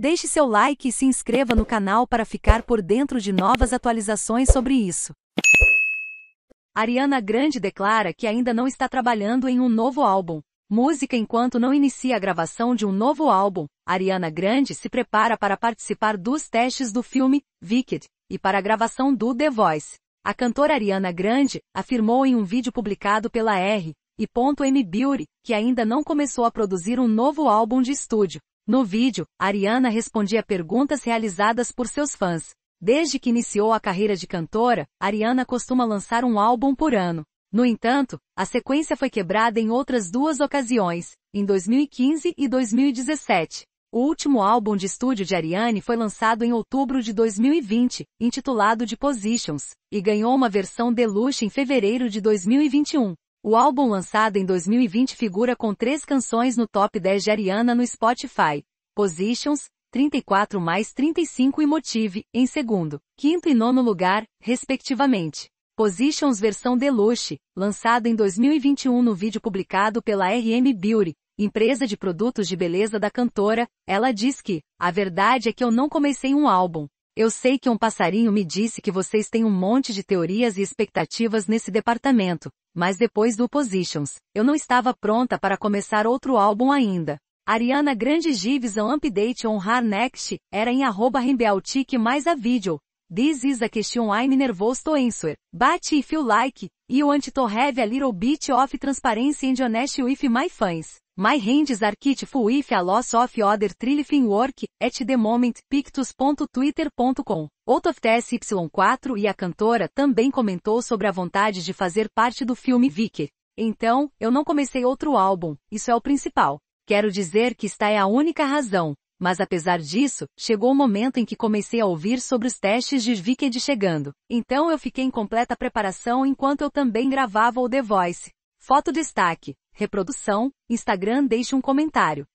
Deixe seu like e se inscreva no canal para ficar por dentro de novas atualizações sobre isso. Ariana Grande declara que ainda não está trabalhando em um novo álbum. Música enquanto não inicia a gravação de um novo álbum, Ariana Grande se prepara para participar dos testes do filme Wicked e para a gravação do The Voice. A cantora Ariana Grande afirmou em um vídeo publicado pela R e M Beauty que ainda não começou a produzir um novo álbum de estúdio, no vídeo, Ariana respondia perguntas realizadas por seus fãs. Desde que iniciou a carreira de cantora, Ariana costuma lançar um álbum por ano. No entanto, a sequência foi quebrada em outras duas ocasiões, em 2015 e 2017. O último álbum de estúdio de Ariane foi lançado em outubro de 2020, intitulado The Positions, e ganhou uma versão deluxe em fevereiro de 2021. O álbum lançado em 2020 figura com três canções no top 10 de Ariana no Spotify. Positions, 34 mais 35 e Motive, em segundo, quinto e nono lugar, respectivamente. Positions versão Deluxe, lançado em 2021 no vídeo publicado pela RM Beauty, empresa de produtos de beleza da cantora, ela diz que, a verdade é que eu não comecei um álbum. Eu sei que um passarinho me disse que vocês têm um monte de teorias e expectativas nesse departamento, mas depois do Positions, eu não estava pronta para começar outro álbum ainda. Ariana Grande Gives an update on her next, era em arroba Rimbeautic mais a video. This is a question I'm nervous to answer. But if you like, you want to have a little bit of transparency and honesty with my fans. My hands are kitful if a loss of other trillifin work, at the moment, pictus.twitter.com. Out TSY4 e a cantora também comentou sobre a vontade de fazer parte do filme Vicky. Então, eu não comecei outro álbum, isso é o principal. Quero dizer que esta é a única razão. Mas apesar disso, chegou o momento em que comecei a ouvir sobre os testes de Vicky de chegando. Então eu fiquei em completa preparação enquanto eu também gravava o The Voice. Foto destaque, reprodução, Instagram deixe um comentário.